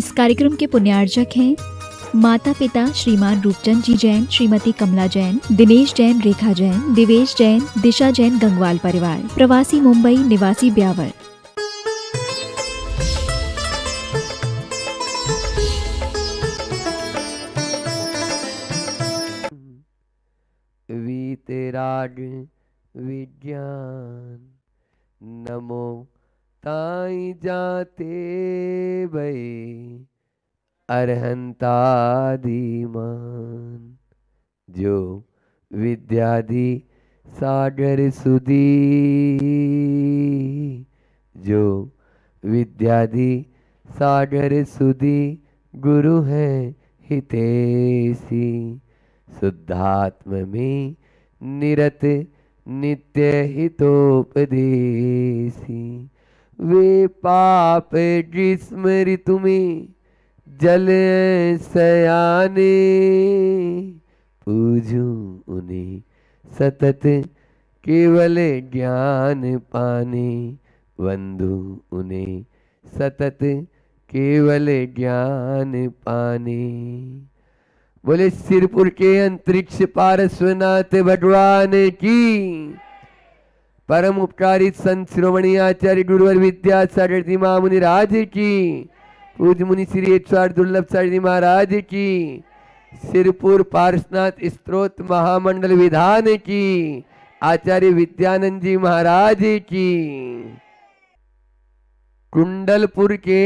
इस कार्यक्रम के पुण्यार्जक हैं माता पिता श्रीमान रूपचंद जी जैन श्रीमती कमला जैन दिनेश जैन रेखा जैन दिवेश जैन दिशा जैन गंगवाल परिवार प्रवासी मुंबई निवासी ब्यावर विज्ञान नमो ताई जाते भई अरहंतादिमान जो विद्यादि सागर सुदी जो विद्यादि सागर सुदी गुरु हैं हितेशी शुद्धात्म में निरत नित्य हितोपदेशी वे पाप जिसमें ऋतु में जल सयाने पूजू उन्हें सतत केवल ज्ञान पाने बंधु उन्हें सतत केवल ज्ञान पाने बोले सिरपुर के अंतरिक्ष पारस्वनाथ भगवान की परम उपकारी संत श्रोमणी आचार्य गुरुवर विद्या सारथी मुनि राज की पूज मुनि श्री एचवार दुर्लभ सारथी महाराज की सिरपुर पार्शनाथ स्त्रोत महामंडल विधान की आचार्य विद्यानंद जी महाराज की कुंडलपुर के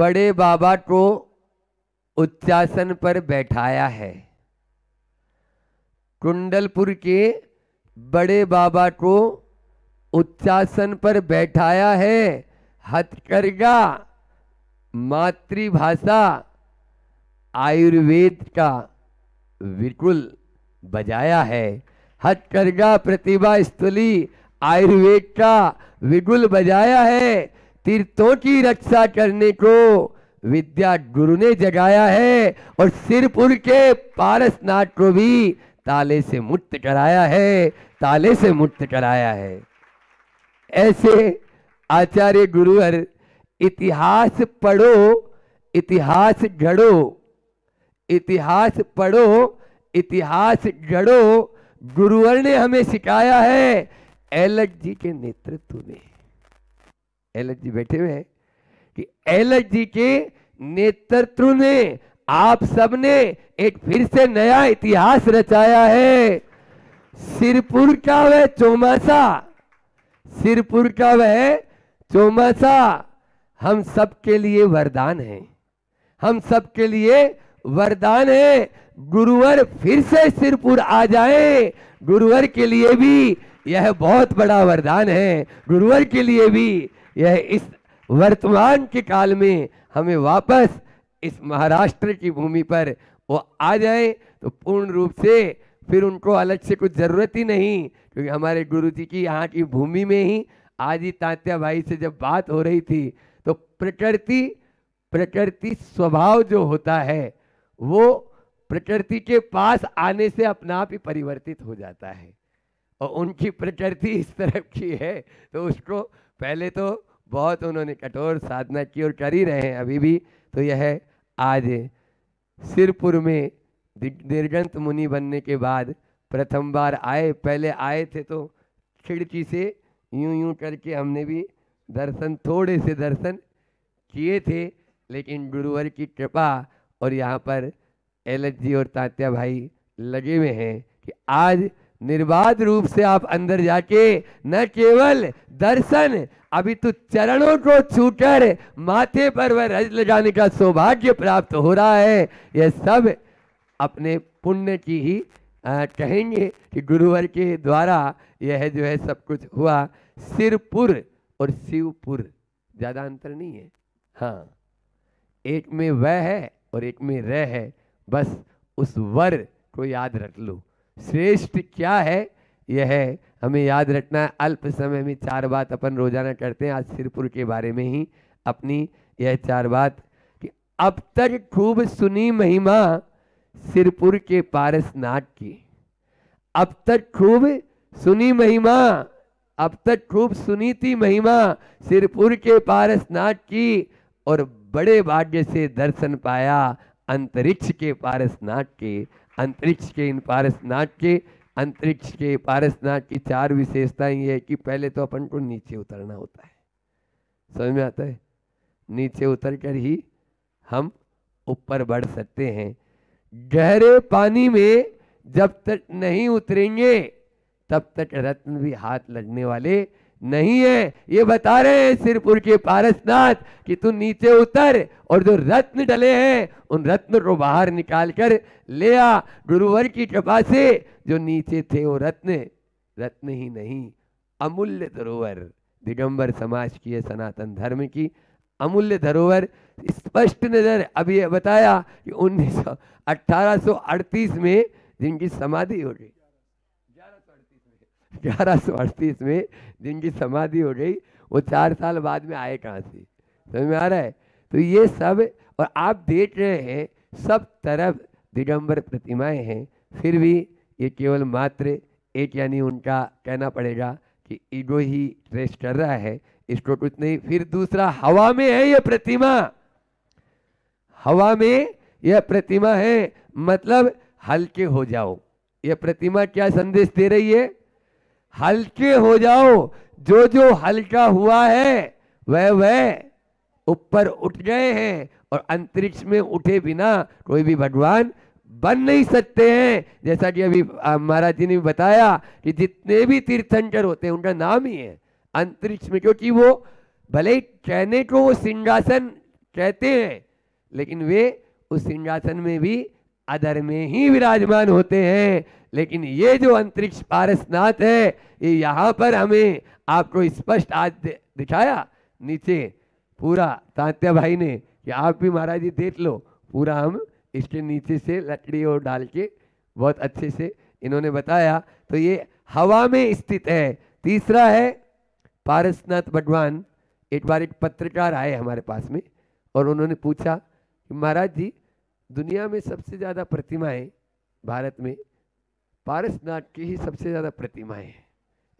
बड़े बाबा को उच्चासन पर बैठाया है कुंडलपुर के बड़े बाबा को उच्चासन पर बैठाया है हथकरघा मातृभाषा आयुर्वेद का विकुल बजाया है हथकरघा प्रतिभा स्थली आयुर्वेद का विगुल बजाया है तीर्थों की रक्षा करने को विद्या गुरु ने जगाया है और सिरपुर के पारसनाथ को भी ताले से मुक्त कराया है ताले से मुक्त कराया है ऐसे आचार्य गुरुवर इतिहास पढ़ो इतिहास घड़ो इतिहास पढ़ो इतिहास घड़ो गुरुवर ने हमें सिखाया है एलक जी के नेतृत्व में एलक जी बैठे हुए हैं कि एलक जी के नेतृत्व में आप सबने एक फिर से नया इतिहास रचाया है सिरपुर का वह चौमासा सिरपुर का वह चौमासा हम सबके लिए वरदान है हम सबके लिए वरदान है गुरुवर फिर से सिरपुर आ जाए गुरुवर के लिए भी यह बहुत बड़ा वरदान है गुरुवर के लिए भी यह इस वर्तमान के काल में हमें वापस इस महाराष्ट्र की भूमि पर वो आ जाए तो पूर्ण रूप से फिर उनको अलग से कुछ ज़रूरत ही नहीं क्योंकि हमारे गुरु जी की यहाँ की भूमि में ही आदि तात्या भाई से जब बात हो रही थी तो प्रकृति प्रकृति स्वभाव जो होता है वो प्रकृति के पास आने से अपना आप ही परिवर्तित हो जाता है और उनकी प्रकृति इस तरफ की है तो उसको पहले तो बहुत उन्होंने कठोर साधना की और कर ही रहे हैं अभी भी तो यह आज सिरपुर में निर्जंत मुनि बनने के बाद प्रथम बार आए पहले आए थे तो खिड़की से यूं यूं करके हमने भी दर्शन थोड़े से दर्शन किए थे लेकिन गुरुवर की कृपा और यहाँ पर एल जी और तात्या भाई लगे हुए हैं कि आज निर्बाध रूप से आप अंदर जाके न केवल दर्शन अभी तो चरणों को छूकर माथे पर वह रज लगाने का सौभाग्य प्राप्त हो रहा है यह सब अपने पुण्य की ही कहेंगे कि गुरुवर के द्वारा यह जो है सब कुछ हुआ सिरपुर और शिवपुर ज़्यादा अंतर नहीं है हाँ एक में व है और एक में रह है बस उस वर को याद रख लो श्रेष्ठ क्या है यह है हमें याद रखना है अल्प समय में चार बात अपन रोजाना करते हैं आज सिरपुर के बारे में ही अपनी यह चार बात कि अब तक खूब सुनी महिमा सिरपुर के पारसनाथ की अब तक खूब सुनी महिमा अब तक खूब सुनी थी महिमा सिरपुर के पारसनाथ की और बड़े भाग्य से दर्शन पाया अंतरिक्ष के पारसनाथ के अंतरिक्ष के इन पारसनाथ के अंतरिक्ष के पारसनाथ की चार विशेषताएं ये है कि पहले तो अपन को नीचे उतरना होता है समझ में आता है नीचे उतर कर ही हम ऊपर बढ़ सकते हैं गहरे पानी में जब तक नहीं उतरेंगे तब तक रत्न भी हाथ लगने वाले नहीं है ये बता रहे हैं सिरपुर के पारसनाथ कि तू नीचे उतर और जो रत्न डले हैं उन रत्न को बाहर निकाल कर ले आ गुरुवर की कृपा से जो नीचे थे वो रत्न रत्न ही नहीं अमूल्य धरोवर दिगंबर समाज की है सनातन धर्म की अमूल्य धरोवर स्पष्ट नज़र अब ये बताया कि उन्नीस सौ अट्ठारह में जिनकी समाधि हो गई ग्यारह सौ अड़तीस में जिनकी समाधि हो गई वो चार साल बाद में आए कहाँ से समझ में आ रहा है तो ये सब और आप देख रहे हैं सब तरफ दिगंबर प्रतिमाएं हैं फिर भी ये केवल मात्र एक यानी उनका कहना पड़ेगा कि ईगो ही ट्रेस कर रहा है इसको कुछ नहीं फिर दूसरा हवा में है ये प्रतिमा हवा में यह प्रतिमा है मतलब हल्के हो जाओ यह प्रतिमा क्या संदेश दे रही है हल्के हो जाओ जो जो हल्का हुआ है वह वह ऊपर उठ गए हैं और अंतरिक्ष में उठे बिना कोई भी भगवान बन नहीं सकते हैं जैसा कि अभी महाराज जी ने भी बताया कि जितने भी तीर्थंकर होते हैं उनका नाम ही है अंतरिक्ष में क्योंकि वो भले ही कहने को वो सिंहासन कहते हैं लेकिन वे उस सिंहासन में भी अदर में ही विराजमान होते हैं लेकिन ये जो अंतरिक्ष पारसनाथ है ये यहाँ पर हमें आपको स्पष्ट आज दिखाया नीचे पूरा तांत्या भाई ने कि आप भी महाराज जी देख लो पूरा हम इसके नीचे से लकड़ी और डाल के बहुत अच्छे से इन्होंने बताया तो ये हवा में स्थित है तीसरा है पारसनाथ भगवान एक बार एक पत्रकार आए हमारे पास में और उन्होंने पूछा महाराज जी दुनिया में सबसे ज़्यादा प्रतिमाएं भारत में पारसनाथ की ही सबसे ज़्यादा प्रतिमाएं हैं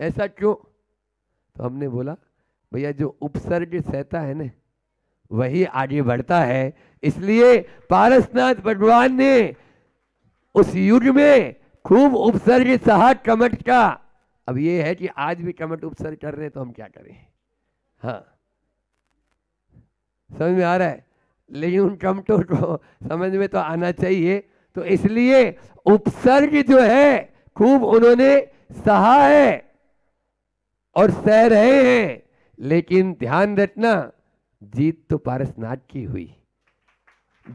ऐसा क्यों तो हमने बोला भैया जो उपसर्ग सहता है ना वही आगे बढ़ता है इसलिए पारसनाथ भगवान ने उस युग में खूब उपसर्ग सहा कमट का अब ये है कि आज भी कमट उपसर्ग कर रहे हैं तो हम क्या करें हाँ समझ में आ रहा है लेकिन तो उन टमटों को समझ में तो आना चाहिए तो इसलिए उपसर्ग जो है खूब उन्होंने सहा है और सह रहे हैं लेकिन ध्यान रखना जीत तो पारसनाथ की हुई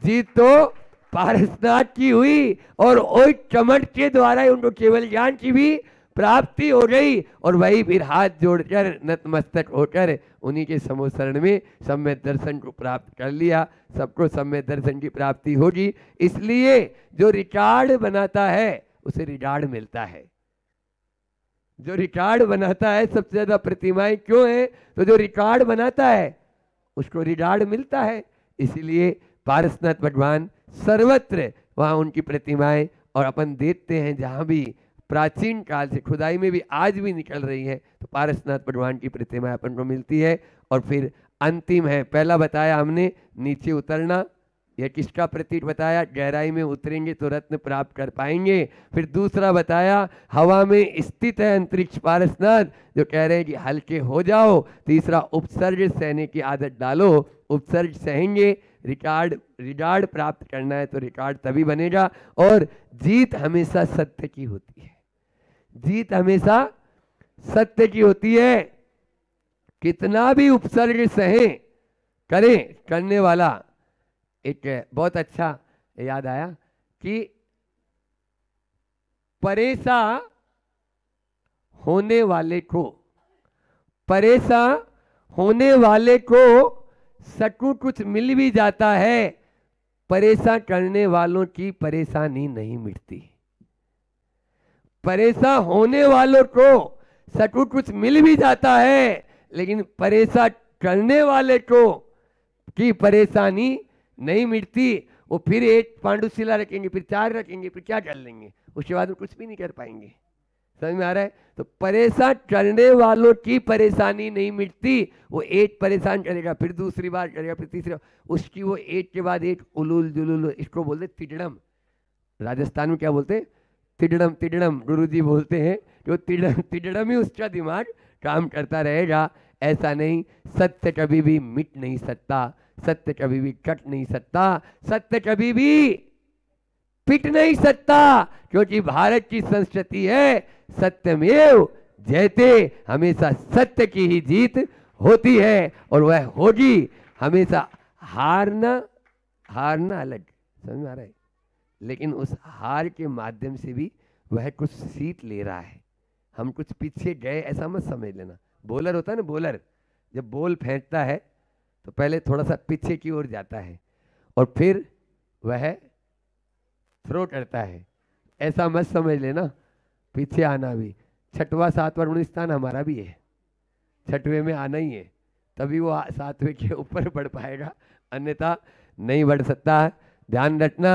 जीत तो पारसनाथ की हुई और ओ चमट के द्वारा उनको केवल ज्ञान की भी प्राप्ति हो गई और वही फिर हाथ जोड़कर नतमस्तक होकर उन्हीं के समोसरण में सम्य दर्शन को प्राप्त कर लिया सबको सम्य दर्शन की प्राप्ति होगी इसलिए जो रिकार्ड बनाता है उसे रिकार्ड मिलता है जो रिकार्ड बनाता है सबसे ज्यादा प्रतिमाएं क्यों है तो जो रिकार्ड बनाता है उसको रिकार्ड मिलता है इसीलिए पारसनाथ भगवान सर्वत्र वहां उनकी प्रतिमाएं और अपन देखते हैं जहां भी प्राचीन काल से खुदाई में भी आज भी निकल रही है तो पारसनाथ भगवान की प्रतिमा अपन को मिलती है और फिर अंतिम है पहला बताया हमने नीचे उतरना यह किसका प्रतीक बताया गहराई में उतरेंगे तो रत्न प्राप्त कर पाएंगे फिर दूसरा बताया हवा में स्थित है अंतरिक्ष पारसनाथ जो कह रहे हैं कि हल्के हो जाओ तीसरा उपसर्ग सहने की आदत डालो उपसर्ग सहेंगे रिकार्ड रिकार्ड प्राप्त करना है तो रिकॉर्ड तभी बनेगा और जीत हमेशा सत्य की होती है जीत हमेशा सत्य की होती है कितना भी उपसर्ग सहे करें करने वाला एक बहुत अच्छा याद आया कि परेशा होने वाले को परेशा होने वाले को सकू कुछ मिल भी जाता है परेशान करने वालों की परेशानी नहीं मिटती परेशा होने वालों को सचमुच कुछ मिल भी जाता है लेकिन परेशा टलने वाले को की परेशानी नहीं मिटती वो फिर एक पांडुशिला रखेंगे फिर चार रखेंगे फिर क्या कर लेंगे उसके बाद वो कुछ भी नहीं कर पाएंगे समझ में आ रहा है तो परेशान करने वालों की परेशानी नहीं मिटती वो एक परेशान चलेगा फिर दूसरी बार चलेगा फिर तीसरी बार उसकी वो एक के बाद एक उलूल जुलूल इसको बोलते तिटड़म राजस्थान में क्या बोलते हैं तिडड़म तिडड़म गुरु जी बोलते हैं जो तिडम तिडड़म ही उसका दिमाग काम करता रहेगा ऐसा नहीं सत्य कभी भी मिट नहीं सकता सत्य कभी भी कट नहीं सकता सत्य कभी भी पिट नहीं सकता क्योंकि भारत की संस्कृति है सत्यमेव जयते हमेशा सत्य की ही जीत होती है और वह होगी हमेशा हारना हारना अलग समझ में आ रहा है लेकिन उस हार के माध्यम से भी वह कुछ सीट ले रहा है हम कुछ पीछे गए ऐसा मत समझ लेना बॉलर होता है ना बॉलर जब बॉल फेंकता है तो पहले थोड़ा सा पीछे की ओर जाता है और फिर वह थ्रो करता है ऐसा मत समझ लेना पीछे आना भी छठवा सातवा उन्नीस स्थान हमारा भी है छठवें में आना ही है तभी वो सातवें के ऊपर बढ़ पाएगा अन्यथा नहीं बढ़ सकता ध्यान रखना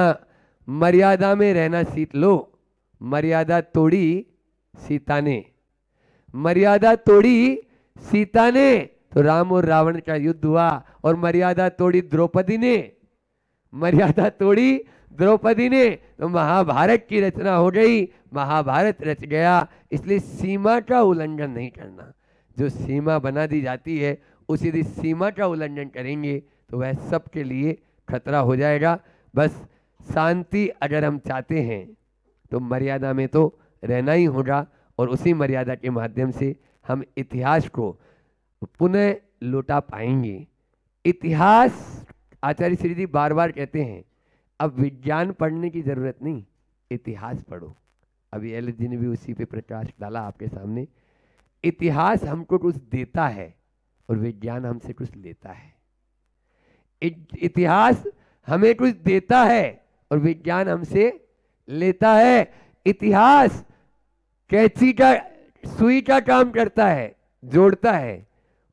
मर्यादा में रहना सीख लो मर्यादा तोड़ी सीता ने मर्यादा तोड़ी सीता ने तो राम और रावण का युद्ध हुआ और मर्यादा तोड़ी द्रौपदी ने मर्यादा तोड़ी द्रौपदी ने तो महाभारत की रचना हो गई महाभारत रच गया इसलिए सीमा का उल्लंघन नहीं करना जो सीमा बना दी जाती है उसी दिन सीमा का उल्लंघन करेंगे तो वह सबके लिए खतरा हो जाएगा बस शांति अगर हम चाहते हैं तो मर्यादा में तो रहना ही होगा और उसी मर्यादा के माध्यम से हम इतिहास को पुनः लौटा पाएंगे इतिहास आचार्य श्री जी बार बार कहते हैं अब विज्ञान पढ़ने की ज़रूरत नहीं इतिहास पढ़ो अभी एल जी ने भी उसी पे प्रकाश डाला आपके सामने इतिहास हमको कुछ देता है और विज्ञान हमसे कुछ लेता है इतिहास हमें कुछ देता है और विज्ञान हमसे लेता है इतिहास कैची का सुई का काम करता है जोड़ता है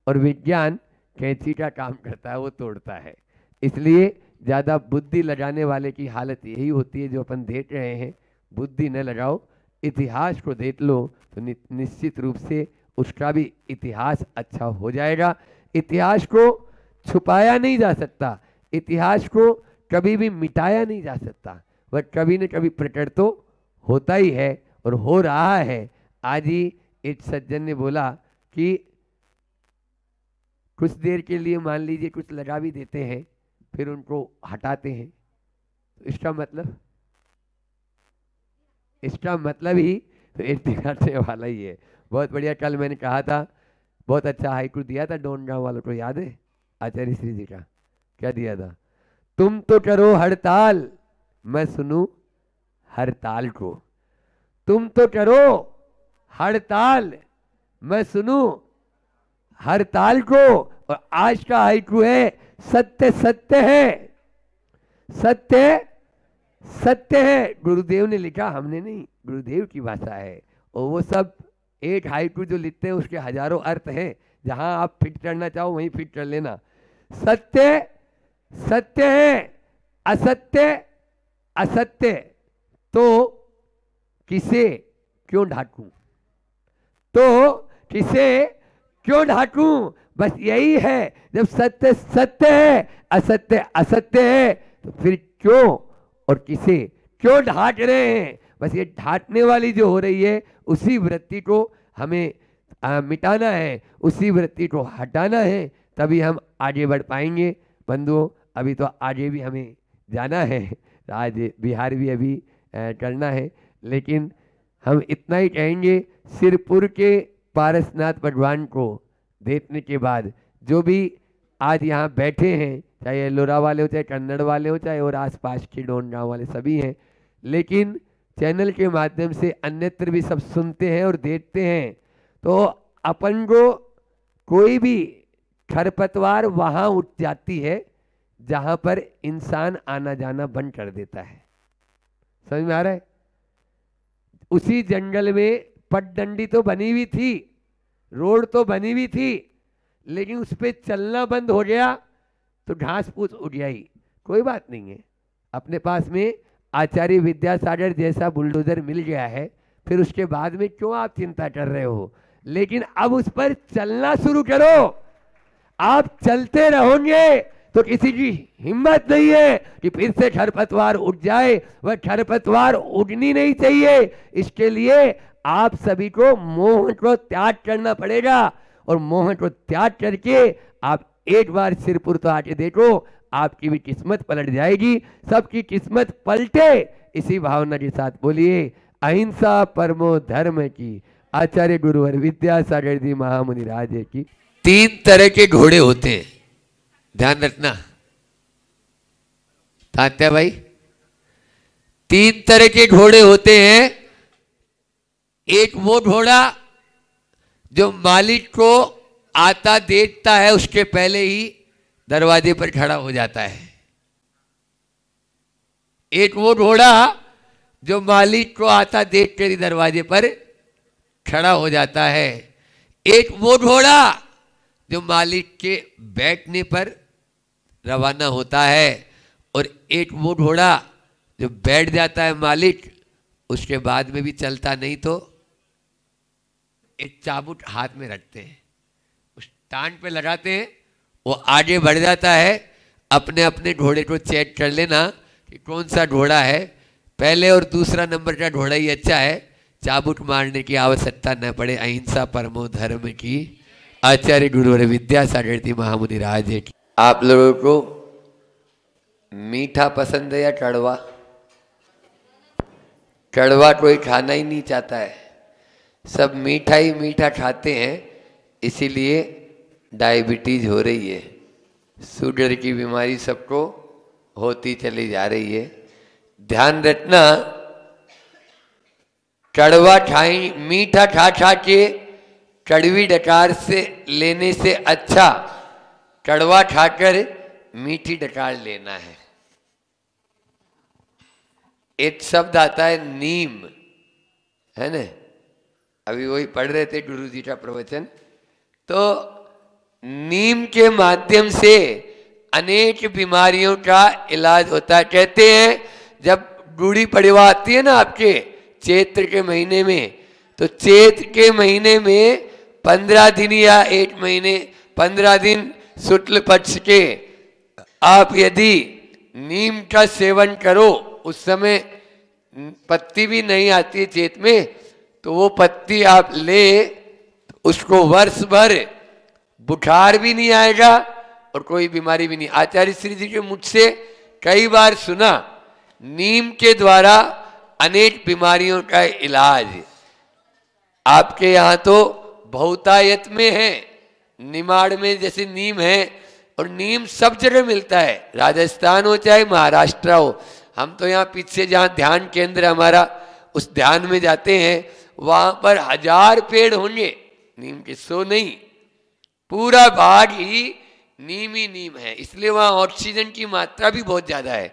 और विज्ञान कैची का काम करता है वो तोड़ता है इसलिए ज़्यादा बुद्धि लगाने वाले की हालत यही होती है जो अपन देख रहे हैं बुद्धि न लगाओ इतिहास को देख लो तो नि, निश्चित रूप से उसका भी इतिहास अच्छा हो जाएगा इतिहास को छुपाया नहीं जा सकता इतिहास को कभी भी मिटाया नहीं जा सकता वह कभी न कभी प्रकट तो होता ही है और हो रहा है आज ही एक सज्जन ने बोला कि कुछ देर के लिए मान लीजिए कुछ लगा भी देते हैं फिर उनको हटाते हैं तो इसका मतलब इसका मतलब ही तो से वाला ही है बहुत बढ़िया कल मैंने कहा था बहुत अच्छा हाइकू दिया था डोन गाँव वालों को याद है आचार्य श्री जी का क्या दिया था तुम तो करो हड़ताल मैं सुनू हड़ताल को तुम तो करो हड़ताल मैं सुनू हड़ताल को और आज का हाइकू है सत्य सत्य है सत्य सत्य है गुरुदेव ने लिखा हमने नहीं गुरुदेव की भाषा है और वो सब एक हाइकू जो लिखते हैं उसके हजारों अर्थ हैं जहां आप फिट करना चाहो वहीं फिट कर लेना सत्य सत्य है असत्य असत्य तो किसे क्यों ढाटू तो किसे क्यों ढाटू बस यही है जब सत्य सत्य है असत्य असत्य है तो फिर क्यों और किसे क्यों ढाट रहे हैं बस ये ढाटने वाली जो हो रही है उसी वृत्ति को हमें आ, मिटाना है उसी वृत्ति को हटाना है तभी हम आगे बढ़ पाएंगे बंधुओं अभी तो आगे भी हमें जाना है आज बिहार भी अभी चलना है लेकिन हम इतना ही कहेंगे सिरपुर के पारसनाथ भगवान को देखने के बाद जो भी आज यहाँ बैठे हैं चाहे लोरा वाले हो चाहे कन्नड़ वाले हो चाहे और आसपास के डोन गाँव वाले सभी हैं लेकिन चैनल के माध्यम से अन्यत्र भी सब सुनते हैं और देखते हैं तो अपन को कोई भी खरपतवार वहाँ उठ जाती है जहां पर इंसान आना जाना बंद कर देता है समझ में आ रहा है उसी जंगल में पटडंडी तो बनी हुई थी रोड तो बनी हुई थी लेकिन उस पर चलना बंद हो गया तो घास फूस उड़ जाई कोई बात नहीं है अपने पास में आचार्य विद्यासागर जैसा बुलडोजर मिल गया है फिर उसके बाद में क्यों आप चिंता कर रहे हो लेकिन अब उस पर चलना शुरू करो आप चलते रहोगे तो किसी की हिम्मत नहीं है कि फिर से खरपतवार उठ जाए वह खरपतवार उठनी नहीं चाहिए इसके लिए आप सभी को मोह को त्याग करना पड़ेगा और मोह को त्याग करके आप एक बार सिरपुर तो आके देखो आपकी भी किस्मत पलट जाएगी सबकी किस्मत पलटे इसी भावना के साथ बोलिए अहिंसा परमो धर्म की आचार्य गुरुवर विद्यासागर जी महामुनि राजे की तीन तरह के घोड़े होते हैं ध्यान रखना तात्या भाई तीन तरह के घोड़े होते हैं एक वो घोड़ा जो मालिक को आता देखता है उसके पहले ही दरवाजे पर खड़ा हो जाता है एक वो घोड़ा जो मालिक को आता देख कर ही दरवाजे पर खड़ा हो जाता है एक वो घोड़ा जो मालिक के बैठने पर रवाना होता है और एक वो घोड़ा जो बैठ जाता है मालिक उसके बाद में भी चलता नहीं तो एक चाबुट हाथ में रखते हैं उस टांड पे लगाते हैं वो आगे बढ़ जाता है अपने अपने घोड़े को चेक कर लेना कि कौन सा घोड़ा है पहले और दूसरा नंबर का घोड़ा ही अच्छा है चाबुट मारने की आवश्यकता न पड़े अहिंसा परमो धर्म की आचार्य गुरु सागर थी महामुनि राज की आप लोगों को मीठा पसंद है या कड़वा कड़वा कोई खाना ही नहीं चाहता है सब मीठा ही मीठा खाते हैं इसीलिए डायबिटीज हो रही है शुगर की बीमारी सबको होती चली जा रही है ध्यान रखना कड़वा खाई मीठा खा खा के कड़वी डकार से लेने से अच्छा कड़वा खाकर मीठी डकार लेना है एक शब्द आता है नीम है ना अभी वही पढ़ रहे थे गुरु जी का प्रवचन तो नीम के माध्यम से अनेक बीमारियों का इलाज होता है कहते हैं जब गुड़ी पड़वा आती है ना आपके चैत्र के महीने में तो चैत्र के महीने में पंद्रह दिन या एक महीने पंद्रह दिन शुक्ल पक्ष के आप यदि नीम का सेवन करो उस समय पत्ती भी नहीं आती है चेत में तो वो पत्ती आप ले उसको वर्ष भर बुखार भी नहीं आएगा और कोई बीमारी भी नहीं आचार्य श्री जी के मुझसे कई बार सुना नीम के द्वारा अनेक बीमारियों का इलाज आपके यहाँ तो बहुतायत में है निमाड़ में जैसे नीम है और नीम सब जगह मिलता है राजस्थान हो चाहे महाराष्ट्र हो हम तो यहाँ पीछे जहाँ ध्यान केंद्र हमारा उस ध्यान में जाते हैं वहां पर हजार पेड़ होंगे नीम के सो नहीं पूरा बाग ही नीम ही नीम है इसलिए वहां ऑक्सीजन की मात्रा भी बहुत ज़्यादा है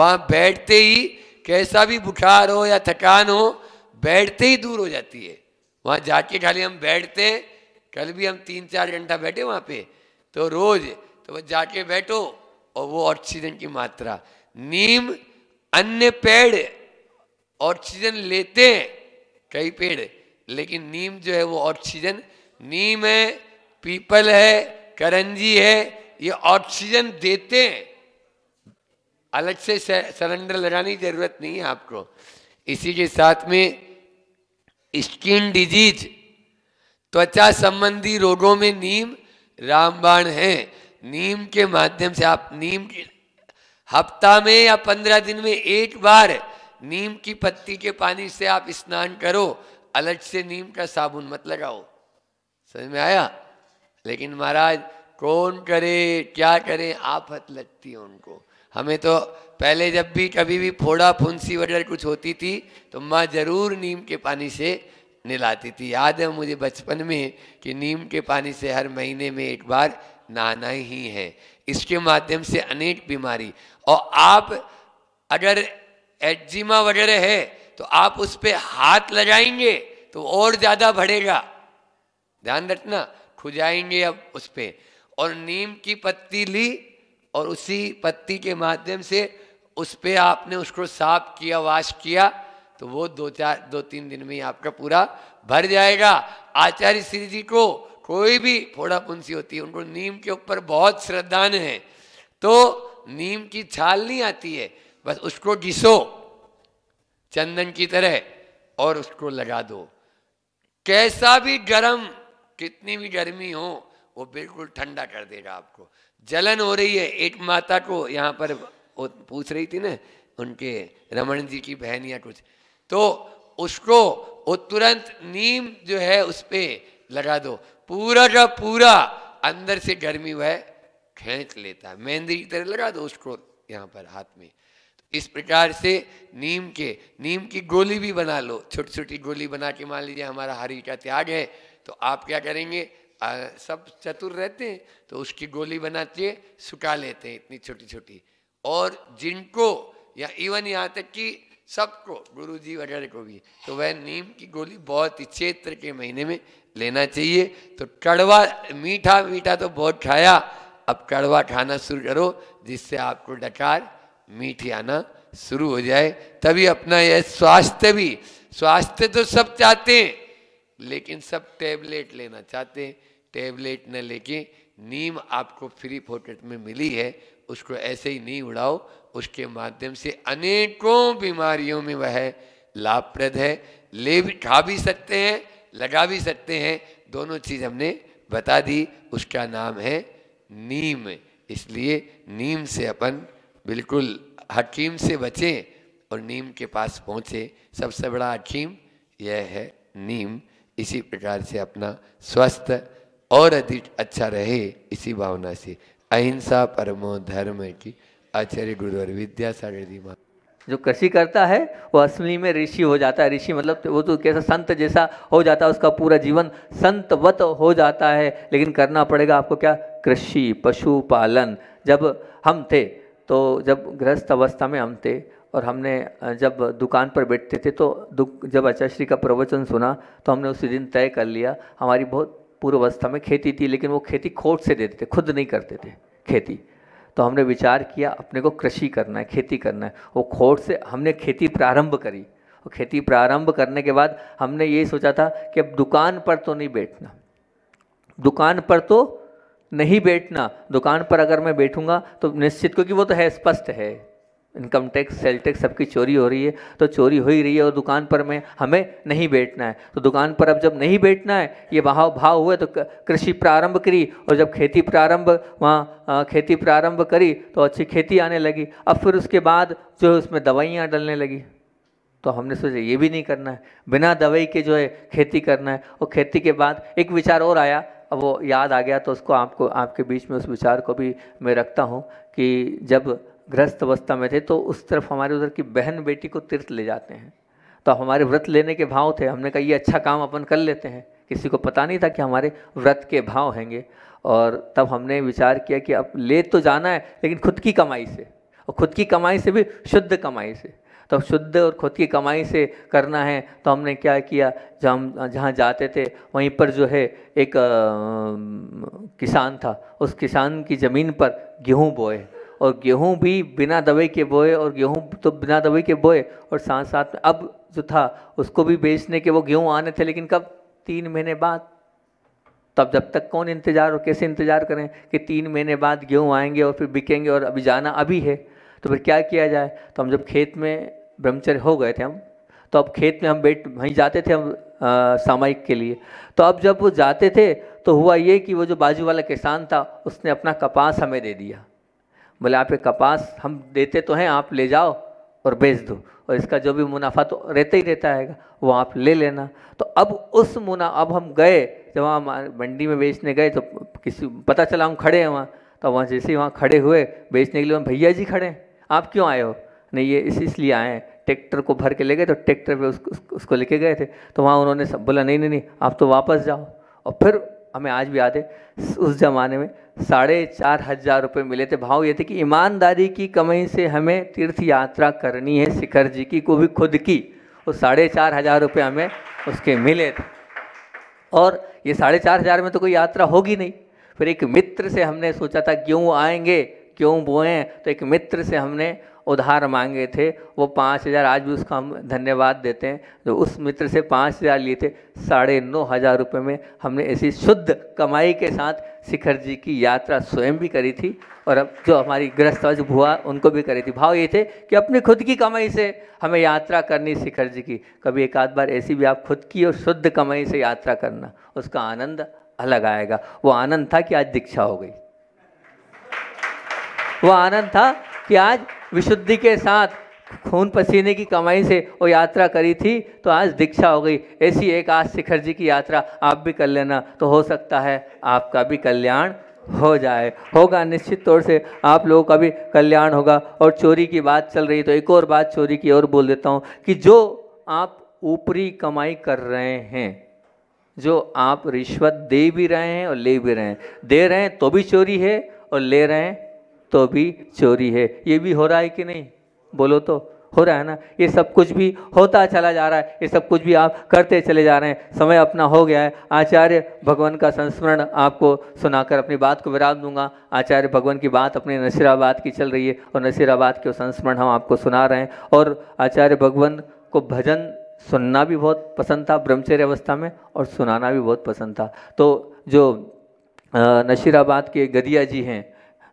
वहां बैठते ही कैसा भी बुखार हो या थकान हो बैठते ही दूर हो जाती है वहां जाके खाली हम बैठते हैं कल भी हम तीन चार घंटा बैठे वहाँ पे तो रोज तो बस जाके बैठो और वो ऑक्सीजन की मात्रा नीम अन्य पेड़ ऑक्सीजन लेते हैं कई पेड़ लेकिन नीम जो है वो ऑक्सीजन नीम है पीपल है करंजी है ये ऑक्सीजन देते हैं अलग से सिलेंडर लगाने की जरूरत नहीं है आपको इसी के साथ में स्किन डिजीज़ त्वचा संबंधी रोगों में नीम रामबाण है नीम के माध्यम से आप नीम की हफ्ता में या पंद्रह दिन में एक बार नीम की पत्ती के पानी से आप स्नान करो अलग से नीम का साबुन मत लगाओ समझ में आया लेकिन महाराज कौन करे क्या करे आफत लगती है उनको हमें तो पहले जब भी कभी भी फोड़ा फुंसी वगैरह कुछ होती थी तो माँ जरूर नीम के पानी से नहलाती थी याद है मुझे बचपन में कि नीम के पानी से हर महीने में एक बार नहाना ही है इसके माध्यम से अनेक बीमारी और आप अगर एजिमा वगैरह है तो आप उस पर हाथ लगाएंगे तो और ज़्यादा बढ़ेगा ध्यान रखना खुजाएंगे अब उस पर और नीम की पत्ती ली और उसी पत्ती के माध्यम से उस पर आपने उसको साफ किया वाश किया तो वो दो चार दो तीन दिन में ही आपका पूरा भर जाएगा आचार्य श्री जी को कोई भी फोड़ा पुंसी होती है उनको नीम के ऊपर बहुत श्रद्धान है तो नीम की छाल नहीं आती है बस उसको घिसो चंदन की तरह और उसको लगा दो कैसा भी गर्म कितनी भी गर्मी हो वो बिल्कुल ठंडा कर देगा आपको जलन हो रही है एक माता को यहाँ पर पूछ रही थी ना उनके रमन जी की बहन या कुछ तो उसको वो तुरंत नीम जो है उस पर लगा दो पूरा का पूरा अंदर से गर्मी वह खेच लेता है मेहंदी की तरह लगा दो उसको यहाँ पर हाथ में तो इस प्रकार से नीम के नीम की गोली भी बना लो छोटी छोटी गोली बना के मान लीजिए हमारा हरी का त्याग है तो आप क्या करेंगे आ, सब चतुर रहते हैं तो उसकी गोली बनाते सुखा लेते हैं इतनी छोटी छोटी और जिनको या इवन यहाँ तक कि सबको गुरु जी वगैरह को भी तो वह नीम की गोली बहुत ही चैत्र के महीने में लेना चाहिए तो कड़वा मीठा मीठा तो बहुत खाया अब कड़वा खाना शुरू करो जिससे आपको डकार मीठी आना शुरू हो जाए तभी अपना यह स्वास्थ्य भी स्वास्थ्य तो सब चाहते हैं लेकिन सब टेबलेट लेना चाहते हैं टेबलेट न लेके नीम आपको फ्री फोटेट में मिली है उसको ऐसे ही नहीं उड़ाओ उसके माध्यम से अनेकों बीमारियों में वह लाभप्रद है ले भी खा भी सकते हैं लगा भी सकते हैं दोनों चीज़ हमने बता दी उसका नाम है नीम इसलिए नीम से अपन बिल्कुल हकीम से बचें और नीम के पास पहुँचे सबसे बड़ा हकीम यह है नीम इसी प्रकार से अपना स्वस्थ और अधिक अच्छा रहे इसी भावना से अहिंसा परमो धर्म की आचार्य गुरुद्वार विद्यासागर जी महाराज जो कृषि करता है वो असली में ऋषि हो जाता है ऋषि मतलब तो वो तो कैसा संत जैसा हो जाता है उसका पूरा जीवन संतवत हो जाता है लेकिन करना पड़ेगा आपको क्या कृषि पशुपालन जब हम थे तो जब गृहस्थ अवस्था में हम थे और हमने जब दुकान पर बैठते थे तो जब आचार्य श्री का प्रवचन सुना तो हमने उसी दिन तय कर लिया हमारी बहुत पूर्व अवस्था में खेती थी लेकिन वो खेती खोट से देते थे खुद नहीं करते थे खेती तो हमने विचार किया अपने को कृषि करना है खेती करना है वो खोट से हमने खेती प्रारंभ करी और खेती प्रारंभ करने के बाद हमने ये सोचा था कि अब दुकान पर तो नहीं बैठना दुकान पर तो नहीं बैठना दुकान पर अगर मैं बैठूंगा तो निश्चित क्योंकि वो तो है स्पष्ट है इनकम टैक्स सेल टैक्स सबकी चोरी हो रही है तो चोरी हो ही रही है और दुकान पर में हमें नहीं बैठना है तो दुकान पर अब जब नहीं बैठना है ये भाव भाव हुए तो कृषि प्रारंभ करी और जब खेती प्रारंभ वहाँ खेती प्रारंभ करी तो अच्छी खेती आने लगी अब फिर उसके बाद जो है उसमें दवाइयाँ डलने लगी तो हमने सोचा ये भी नहीं करना है बिना दवाई के जो है खेती करना है और खेती के बाद एक विचार और आया अब वो याद आ गया तो उसको आपको आपके बीच में उस विचार को भी मैं रखता हूँ कि जब ग्रस्त अवस्था में थे तो उस तरफ हमारे उधर की बहन बेटी को तीर्थ ले जाते हैं तो हमारे व्रत लेने के भाव थे हमने कहा ये अच्छा काम अपन कर लेते हैं किसी को पता नहीं था कि हमारे व्रत के भाव हैंगे और तब हमने विचार किया कि अब ले तो जाना है लेकिन खुद की कमाई से और खुद की कमाई से भी शुद्ध कमाई से तो शुद्ध और खुद की कमाई से करना है तो हमने क्या किया जहाँ हम जहाँ जाते थे वहीं पर जो है एक आ, किसान था उस किसान की ज़मीन पर गेहूँ बोए और गेहूँ भी बिना दवाई के बोए और गेहूँ तो बिना दवाई के बोए और साथ साथ में अब जो था उसको भी बेचने के वो गेहूँ आने थे लेकिन कब तीन महीने बाद तब जब तक कौन इंतज़ार और कैसे इंतज़ार करें कि तीन महीने बाद गेहूँ आएंगे और फिर बिकेंगे और अभी जाना अभी है तो फिर क्या किया जाए तो हम जब खेत में ब्रह्मचर्य हो गए थे हम तो अब खेत में हम बैठ वहीं जाते थे हम सामायिक के लिए तो अब जब वो जाते थे तो हुआ ये कि वो जो बाजू वाला किसान था उसने अपना कपास हमें दे दिया बोले आप कपास हम देते तो हैं आप ले जाओ और बेच दो और इसका जो भी मुनाफा तो रहता ही रहता है वो आप ले लेना तो अब उस मुना अब हम गए जब हम मंडी में बेचने गए तो किसी पता चला हम खड़े हैं वहाँ तो वहाँ जैसे वहाँ खड़े हुए बेचने के लिए भैया जी खड़े हैं आप क्यों आए हो नहीं ये इस इसलिए आए हैं ट्रैक्टर को भर के ले गए तो ट्रैक्टर पे उस, उस, उसको लेके गए थे तो वहाँ उन्होंने सब बोला नहीं नहीं नहीं आप तो वापस जाओ और फिर हमें आज भी याद है उस ज़माने में साढ़े चार हजार रुपये मिले थे भाव ये थे कि ईमानदारी की कमाई से हमें तीर्थ यात्रा करनी है शिखर जी की को भी खुद की और साढ़े चार हजार रुपये हमें उसके मिले थे और ये साढ़े चार हजार में तो कोई यात्रा होगी नहीं फिर एक मित्र से हमने सोचा था क्यों आएंगे क्यों बोएँ तो एक मित्र से हमने उधार मांगे थे वो पाँच हज़ार आज भी उसका हम धन्यवाद देते हैं जो उस मित्र से पाँच हज़ार लिए थे साढ़े नौ हज़ार रुपये में हमने ऐसी शुद्ध कमाई के साथ शिखर जी की यात्रा स्वयं भी करी थी और अब जो हमारी गृहस्थ भुआ उनको भी करी थी भाव ये थे कि अपनी खुद की कमाई से हमें यात्रा करनी शिखर जी की कभी एक आध बार ऐसी भी आप खुद की और शुद्ध कमाई से यात्रा करना उसका आनंद अलग आएगा वो आनंद था कि आज दीक्षा हो गई वो आनंद था कि आज विशुद्धि के साथ खून पसीने की कमाई से वो यात्रा करी थी तो आज दीक्षा हो गई ऐसी एक आज शिखर जी की यात्रा आप भी कर लेना तो हो सकता है आपका भी कल्याण हो जाए होगा निश्चित तौर से आप लोगों का भी कल्याण होगा और चोरी की बात चल रही तो एक और बात चोरी की और बोल देता हूँ कि जो आप ऊपरी कमाई कर रहे हैं जो आप रिश्वत दे भी रहे हैं और ले भी रहे हैं दे रहे हैं तो भी चोरी है और ले रहे हैं तो भी चोरी है ये भी हो रहा है कि नहीं बोलो तो हो रहा है ना ये सब कुछ भी होता चला जा रहा है ये सब कुछ भी आप करते चले जा रहे हैं समय अपना हो गया है आचार्य भगवान का संस्मरण आपको सुनाकर अपनी बात को विराम दूंगा आचार्य भगवान की बात अपने नसीराबाद की चल रही है और नसीराबाद के संस्मरण हम आपको सुना रहे हैं और आचार्य भगवान को भजन सुनना भी बहुत पसंद था ब्रह्मचर्य अवस्था में और सुनाना भी बहुत पसंद था तो जो नशीराबाद के गदिया जी हैं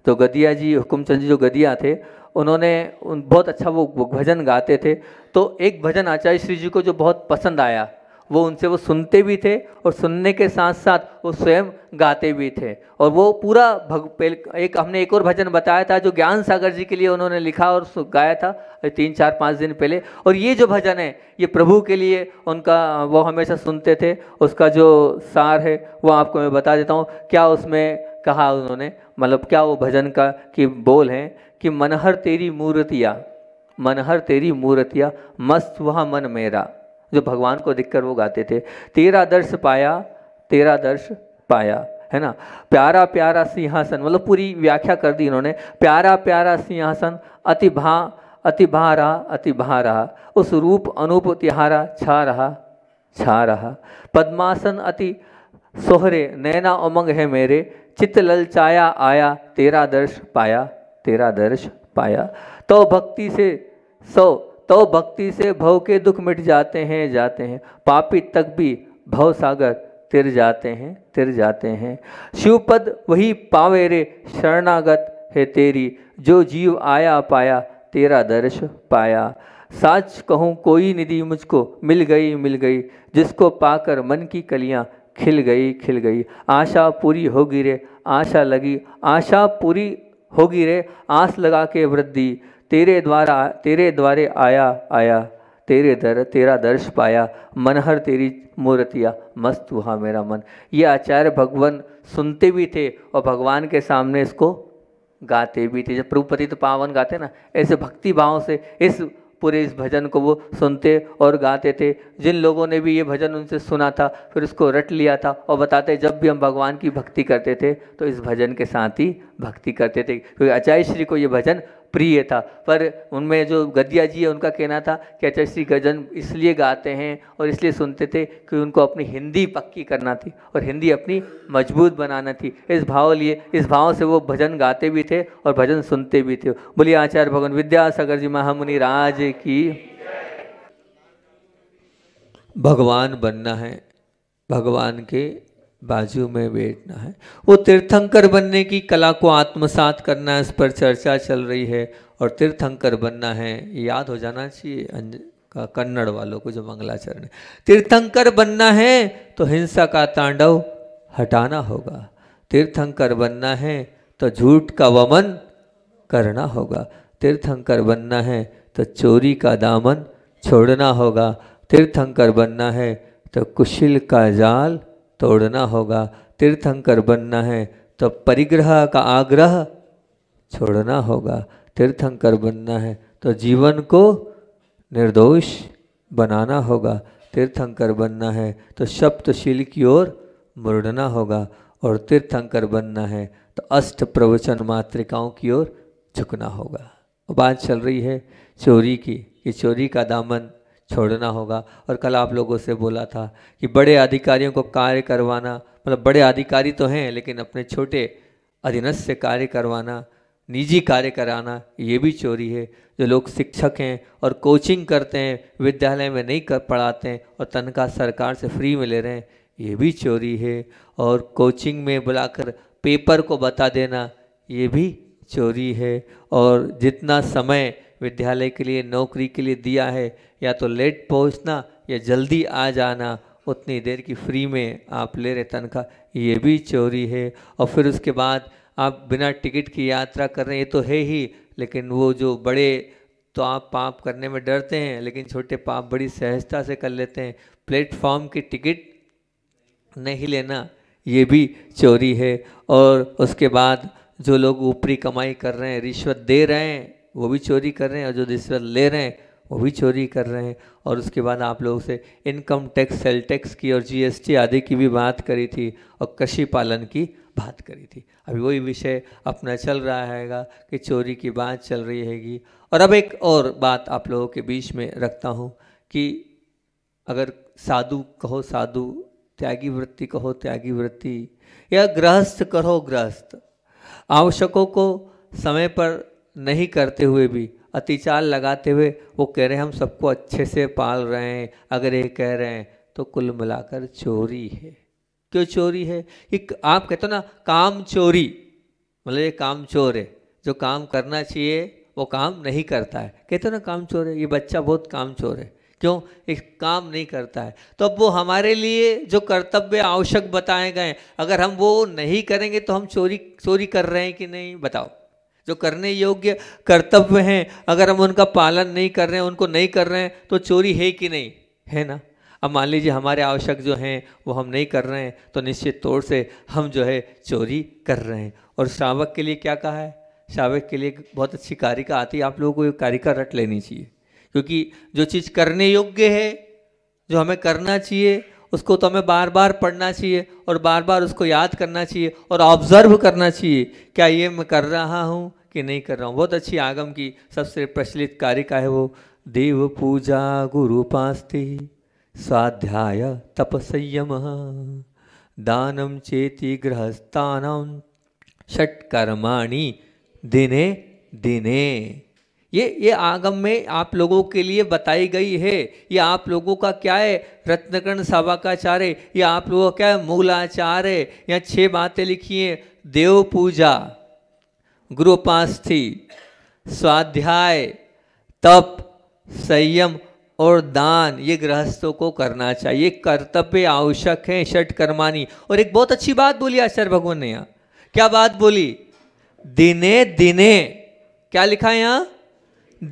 तो गदिया जी हुकुमचंद जी जो गदिया थे उन्होंने उन बहुत अच्छा वो भजन गाते थे तो एक भजन आचार्य श्री जी को जो बहुत पसंद आया वो उनसे वो सुनते भी थे और सुनने के साथ साथ वो स्वयं गाते भी थे और वो पूरा भग एक हमने एक और भजन बताया था जो ज्ञान सागर जी के लिए उन्होंने लिखा और गाया था तीन चार पाँच दिन पहले और ये जो भजन है ये प्रभु के लिए उनका वो हमेशा सुनते थे उसका जो सार है वो आपको मैं बता देता हूँ क्या उसमें कहा उन्होंने मतलब क्या वो भजन का कि बोल है कि मनहर तेरी मूर्तिया मनहर तेरी मूर्तिया मस्त वह मन मेरा जो भगवान को दिखकर वो गाते थे तेरा दर्श पाया तेरा दर्श पाया है ना प्यारा प्यारा सिंहासन मतलब पूरी व्याख्या कर दी इन्होंने प्यारा प्यारा सिंहासन अति भा अति भा रहा अति भा रहा उस रूप अनूप तिहारा छा रहा छा रहा पद्मासन अति सोहरे नैना उमंग है मेरे चित ललचाया आया तेरा दर्श पाया तेरा दर्श पाया तो भक्ति से सौ तो भक्ति से भव के दुख मिट जाते हैं जाते हैं पापी तक भी भव सागर तिर जाते हैं तिर जाते हैं शिवपद वही पावे रे शरणागत है तेरी जो जीव आया पाया तेरा दर्श पाया साच कहूँ कोई निधि मुझको मिल गई मिल गई जिसको पाकर मन की कलियाँ खिल गई खिल गई आशा पूरी होगी रे आशा लगी आशा पूरी होगी रे आस लगा के वृद्धि तेरे द्वारा तेरे द्वारे आया आया तेरे दर तेरा दर्श पाया मनहर तेरी मूर्तिया मस्त हुआ मेरा मन ये आचार्य भगवान सुनते भी थे और भगवान के सामने इसको गाते भी थे जब प्रभुपति तो पावन गाते ना ऐसे भक्ति भाव से इस पूरे इस भजन को वो सुनते और गाते थे जिन लोगों ने भी ये भजन उनसे सुना था फिर उसको रट लिया था और बताते जब भी हम भगवान की भक्ति करते थे तो इस भजन के साथ ही भक्ति करते थे क्योंकि अचार्य श्री को ये भजन प्रिय था पर उनमें जो गदिया जी है उनका कहना था कि अच्छा श्री गजन इसलिए गाते हैं और इसलिए सुनते थे कि उनको अपनी हिंदी पक्की करना थी और हिंदी अपनी मजबूत बनाना थी इस भाव लिए इस भाव से वो भजन गाते भी थे और भजन सुनते भी थे बोलिए आचार्य भगवान विद्यासागर जी महामुनि राज की भगवान बनना है भगवान के बाजू में बैठना है वो तीर्थंकर बनने की कला को आत्मसात करना है इस पर चर्चा चल रही है और तीर्थंकर बनना है याद हो जाना चाहिए कन्नड़ वालों को जो मंगलाचरण है तीर्थंकर बनना है तो हिंसा का तांडव हटाना होगा तीर्थंकर बनना है तो झूठ का वमन करना होगा तीर्थंकर बनना है तो चोरी का दामन छोड़ना होगा तीर्थंकर बनना है तो कुशिल का जाल तोड़ना होगा तीर्थंकर बनना है तो परिग्रह का आग्रह छोड़ना होगा तीर्थंकर बनना है तो जीवन को निर्दोष बनाना होगा तीर्थंकर बनना है तो सप्तशील की ओर मुड़ना होगा और तीर्थंकर बनना है तो अष्ट प्रवचन मातृकाओं की ओर झुकना होगा बात चल रही है चोरी की कि चोरी का दामन छोड़ना होगा और कल आप लोगों से बोला था कि बड़े अधिकारियों को कार्य करवाना मतलब बड़े अधिकारी तो हैं लेकिन अपने छोटे अधीनस्थ से कार्य करवाना निजी कार्य कराना ये भी चोरी है जो लोग शिक्षक हैं और कोचिंग करते हैं विद्यालय में नहीं कर पढ़ाते हैं और तनख्वाह सरकार से फ्री में ले रहे हैं ये भी चोरी है और कोचिंग में बुलाकर पेपर को बता देना ये भी चोरी है और जितना समय विद्यालय के लिए नौकरी के लिए दिया है या तो लेट पहुंचना या जल्दी आ जाना उतनी देर की फ्री में आप ले रहे तनख्वाह ये भी चोरी है और फिर उसके बाद आप बिना टिकट की यात्रा कर रहे हैं ये तो है ही लेकिन वो जो बड़े तो आप पाप करने में डरते हैं लेकिन छोटे पाप बड़ी सहजता से कर लेते हैं प्लेटफॉर्म की टिकट नहीं लेना ये भी चोरी है और उसके बाद जो लोग ऊपरी कमाई कर रहे हैं रिश्वत दे रहे हैं वो भी चोरी कर रहे हैं और जो रिश्वत ले रहे हैं वो भी चोरी कर रहे हैं और उसके बाद आप लोगों से इनकम टैक्स सेल टैक्स की और जीएसटी आदि की भी बात करी थी और कृषि पालन की बात करी थी अभी वही विषय अपना चल रहा हैगा कि चोरी की बात चल रही हैगी और अब एक और बात आप लोगों के बीच में रखता हूँ कि अगर साधु कहो साधु त्यागी वृत्ति कहो त्यागी वृत्ति या गृहस्थ करो गृहस्थ आवश्यकों को समय पर नहीं करते हुए भी अतिचार लगाते हुए वो कह रहे हैं हम सबको अच्छे से पाल रहे हैं अगर ये कह रहे हैं तो कुल मिलाकर चोरी है क्यों चोरी है कि आप कहते हो ना काम चोरी मतलब ये काम चोर है जो काम करना चाहिए वो काम नहीं करता है कहते हो ना काम चोर है ये बच्चा बहुत काम चोर है क्यों एक काम नहीं करता है तो अब वो हमारे लिए जो कर्तव्य आवश्यक बताए गए अगर हम वो नहीं करेंगे तो हम चोरी चोरी कर रहे हैं कि नहीं बताओ जो करने योग्य कर्तव्य हैं अगर हम उनका पालन नहीं कर रहे हैं उनको नहीं कर रहे हैं तो चोरी है कि नहीं है ना अब मान लीजिए हमारे आवश्यक जो हैं वो हम नहीं कर रहे हैं तो निश्चित तौर से हम जो है चोरी कर रहे हैं और श्रावक के लिए क्या कहा है श्रावक के लिए बहुत अच्छी कारिका आती है आप लोगों को ये कारिका रट लेनी चाहिए क्योंकि जो चीज़ करने योग्य है जो हमें करना चाहिए उसको तो हमें बार बार पढ़ना चाहिए और बार बार उसको याद करना चाहिए और ऑब्जर्व करना चाहिए क्या ये मैं कर रहा हूँ कि नहीं कर रहा हूँ बहुत अच्छी आगम की सबसे प्रचलित कार्य का है वो देव पूजा पास्ते स्वाध्याय तपस्यम दानम चेती गृहस्थान षटकर्माणी दिने दिने ये ये आगम में आप लोगों के लिए बताई गई है ये आप लोगों का क्या है रत्नकर्ण साबाकाचार्य ये आप लोगों का क्या है मूलाचार्य या छह बातें लिखी हैं देव पूजा गुरुपास्थी स्वाध्याय तप संयम और दान ये गृहस्थों को करना चाहिए कर्तव्य आवश्यक है षट कर्मानी और एक बहुत अच्छी बात बोली आचार्य भगवान ने यहाँ क्या बात बोली दिने दिने क्या लिखा है यहाँ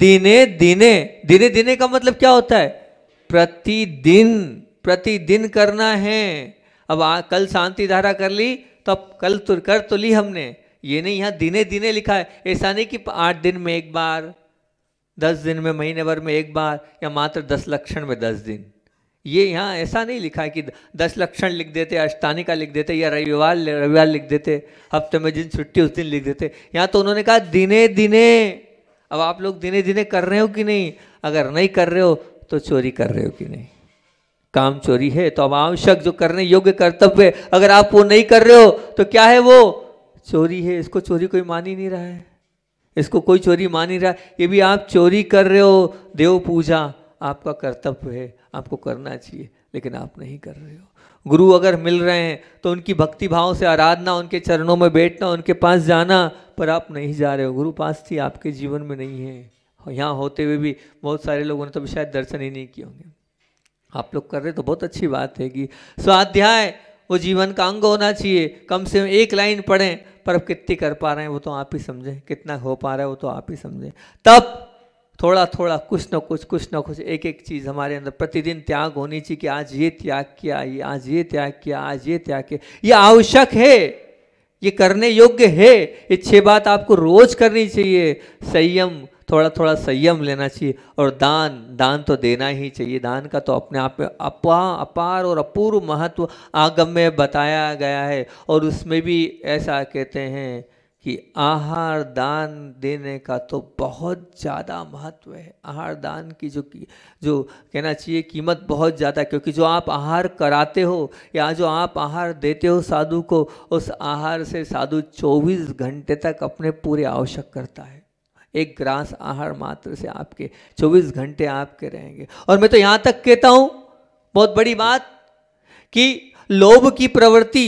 दिने दिने दिने दिने का मतलब क्या होता है प्रतिदिन प्रतिदिन करना है अब आ, कल शांति धारा कर ली तो अब कल तो कर तो ली हमने ये नहीं यहाँ दिने दिने लिखा है ऐसा नहीं कि आठ दिन में एक बार दस दिन में महीने भर में एक बार या मात्र दस लक्षण में दस दिन ये यहाँ ऐसा नहीं लिखा है कि दस लक्षण लिख देते अष्टानिका लिख देते या रविवार रविवार लिख देते हफ्ते में जिन छुट्टी उस दिन लिख देते यहाँ तो उन्होंने कहा दिने दिने अब आप लोग दिने दिने कर रहे हो कि नहीं अगर नहीं कर रहे हो तो चोरी कर रहे हो कि नहीं काम चोरी है तो अब आवश्यक जो करने योग्य कर्तव्य अगर आप वो नहीं कर रहे हो तो क्या है वो चोरी है इसको चोरी कोई मान ही नहीं रहा है इसको कोई चोरी मान ही रहा है ये भी आप चोरी कर रहे हो देव पूजा आपका कर्तव्य है आपको करना चाहिए लेकिन आप नहीं कर रहे हो गुरु अगर मिल रहे हैं तो उनकी भक्ति भाव से आराधना उनके चरणों में बैठना उनके पास जाना पर आप नहीं जा रहे हो गुरु पास थी आपके जीवन में नहीं है यहाँ होते हुए भी बहुत सारे लोगों ने तो शायद दर्शन ही नहीं किए होंगे आप लोग कर रहे तो बहुत अच्छी बात है कि स्वाध्याय वो जीवन का अंग होना चाहिए कम से कम एक लाइन पढ़ें पर अब कितनी कर पा रहे हैं वो तो आप ही समझें कितना हो पा रहा है वो तो आप ही समझें तब थोड़ा थोड़ा कुछ ना कुछ कुछ ना कुछ एक एक चीज़ हमारे अंदर प्रतिदिन त्याग होनी चाहिए कि आज ये त्याग किया ये आज ये त्याग किया आज ये त्याग किया ये आवश्यक है ये करने योग्य है ये छह बात आपको रोज करनी चाहिए संयम थोड़ा थोड़ा संयम लेना चाहिए और दान दान तो देना ही चाहिए दान का तो अपने आप में अपा अपार और अपूर्व महत्व आगम में बताया गया है और उसमें भी ऐसा कहते हैं कि आहार दान देने का तो बहुत ज़्यादा महत्व है आहार दान की जो की, जो कहना चाहिए कीमत बहुत ज़्यादा क्योंकि जो आप आहार कराते हो या जो आप आहार देते हो साधु को उस आहार से साधु 24 घंटे तक अपने पूरे आवश्यक करता है एक ग्रास आहार मात्र से आपके 24 घंटे आपके रहेंगे और मैं तो यहां तक कहता हूं बहुत बड़ी बात कि लोभ की प्रवृत्ति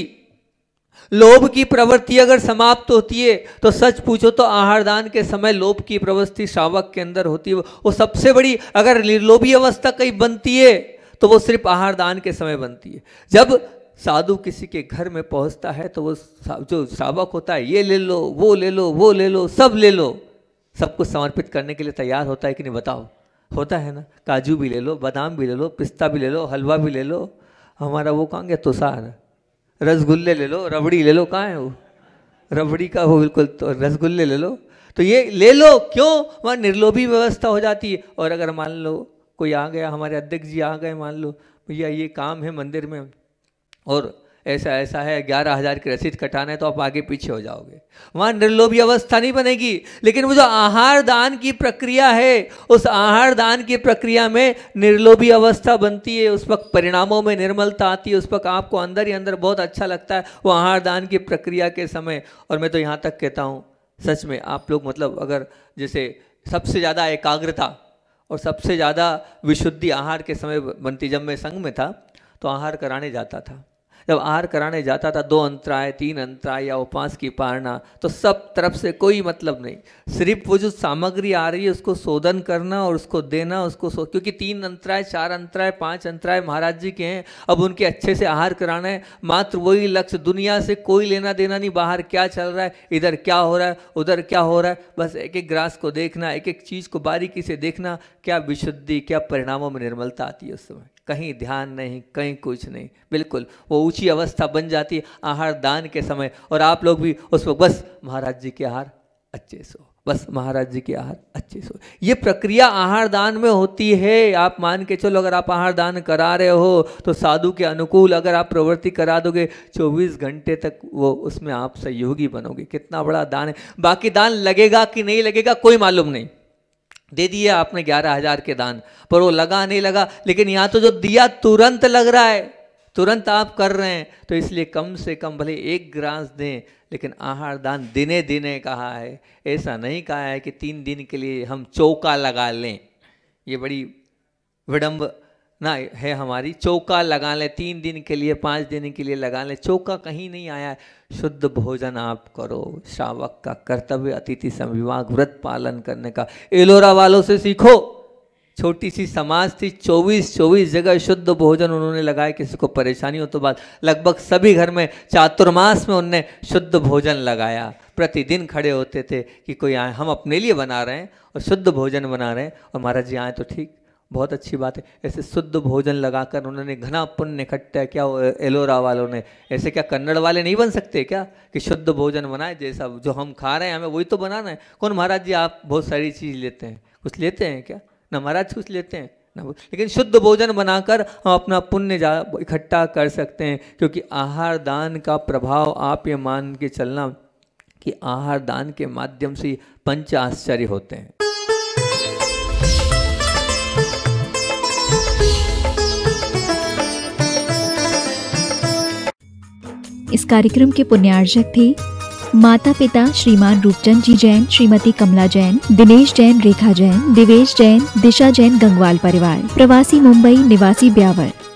लोभ की प्रवृत्ति अगर समाप्त होती है तो सच पूछो तो आहारदान के समय लोभ की प्रवृत्ति शावक के अंदर होती है वो सबसे बड़ी अगर निर्लोभी अवस्था कहीं बनती है तो वो सिर्फ आहारदान के समय बनती है जब साधु किसी के घर में पहुंचता है तो वो जो श्रावक होता है ये ले लो वो ले लो वो ले लो सब ले लो सब कुछ समर्पित करने के लिए तैयार होता है कि नहीं बताओ होता है ना काजू भी ले लो बादाम भी ले लो पिस्ता भी ले लो हलवा भी ले लो हमारा वो कहाँ गया तुषार रसगुल्ले ले लो रबड़ी ले लो कहाँ है वो रबड़ी का वो बिल्कुल तो रसगुल्ले ले लो तो ये ले लो क्यों वहाँ निर्लोभी व्यवस्था हो जाती है और अगर मान लो कोई आ गया हमारे अध्यक्ष जी आ गए मान लो भैया ये काम है मंदिर में और ऐसा ऐसा है ग्यारह हज़ार की रसीद कटाना है तो आप आगे पीछे हो जाओगे वहाँ निर्लोभी अवस्था नहीं बनेगी लेकिन वो जो आहार दान की प्रक्रिया है उस आहार दान की प्रक्रिया में निर्लोभी अवस्था बनती है उस वक्त परिणामों में निर्मलता आती है उस वक्त आपको अंदर ही अंदर बहुत अच्छा लगता है वो आहार दान की प्रक्रिया के समय और मैं तो यहाँ तक कहता हूँ सच में आप लोग मतलब अगर जैसे सबसे ज़्यादा एकाग्रता और सबसे ज़्यादा विशुद्धि आहार के समय बनती जब मैं संघ में था तो आहार कराने जाता था जब आर कराने जाता था दो अंतराय तीन अंतराय या उपास की पारना तो सब तरफ से कोई मतलब नहीं सिर्फ वो जो सामग्री आ रही है उसको शोधन करना और उसको देना उसको सो क्योंकि तीन अंतराय चार अंतराय पांच अंतराय महाराज जी के हैं अब उनके अच्छे से आहार कराना है मात्र वही लक्ष्य दुनिया से कोई लेना देना नहीं बाहर क्या चल रहा है इधर क्या हो रहा है उधर क्या हो रहा है बस एक एक ग्रास को देखना एक एक चीज़ को बारीकी से देखना क्या विशुद्धि क्या परिणामों में निर्मलता आती है उस समय कहीं ध्यान नहीं कहीं कुछ नहीं बिल्कुल वो ऊंची अवस्था बन जाती है आहार दान के समय और आप लोग भी उस वक्त बस महाराज जी के आहार अच्छे से हो बस महाराज जी के आहार अच्छे से हो ये प्रक्रिया आहार दान में होती है आप मान के चलो अगर आप आहार दान करा रहे हो तो साधु के अनुकूल अगर आप प्रवृत्ति करा दोगे 24 घंटे तक वो उसमें आप सहयोगी बनोगे कितना बड़ा दान है बाकी दान लगेगा कि नहीं लगेगा कोई मालूम नहीं दे दिए आपने ग्यारह हजार के दान पर वो लगा नहीं लगा लेकिन यहाँ तो जो दिया तुरंत लग रहा है तुरंत आप कर रहे हैं तो इसलिए कम से कम भले एक ग्रास दें लेकिन आहार दान दिने दिने कहा है ऐसा नहीं कहा है कि तीन दिन के लिए हम चौका लगा लें ये बड़ी विडम्ब ना है हमारी चौका लगा लें तीन दिन के लिए पाँच दिन के लिए लगा लें चौका कहीं नहीं आया शुद्ध भोजन आप करो श्रावक का कर्तव्य अतिथि संविभाग व्रत पालन करने का एलोरा वालों से सीखो छोटी सी समाज थी चौबीस चौबीस जगह शुद्ध भोजन उन्होंने लगाया किसी को परेशानी हो तो बात लगभग सभी घर में चातुर्मास में उनने शुद्ध भोजन लगाया प्रतिदिन खड़े होते थे कि कोई आए हम अपने लिए बना रहे हैं और शुद्ध भोजन बना रहे हैं और महाराज जी आए तो ठीक बहुत अच्छी बात है ऐसे शुद्ध भोजन लगाकर उन्होंने घना पुण्य इकट्ठा क्या एलोरा वालों ने ऐसे क्या कन्नड़ वाले नहीं बन सकते क्या कि शुद्ध भोजन बनाए जैसा जो हम खा रहे हैं हमें वही तो बनाना है कौन महाराज जी आप बहुत सारी चीज़ लेते हैं कुछ लेते हैं क्या ना महाराज कुछ लेते हैं ना लेकिन शुद्ध भोजन बनाकर हम अपना पुण्य इकट्ठा कर सकते हैं क्योंकि आहार दान का प्रभाव आप ये मान के चलना कि आहार दान के माध्यम से पंच आश्चर्य होते हैं इस कार्यक्रम के पुण्यार्जक थे माता पिता श्रीमान रूपचंद जी जैन श्रीमती कमला जैन दिनेश जैन रेखा जैन दिवेश जैन दिशा जैन गंगवाल परिवार प्रवासी मुंबई निवासी ब्यावर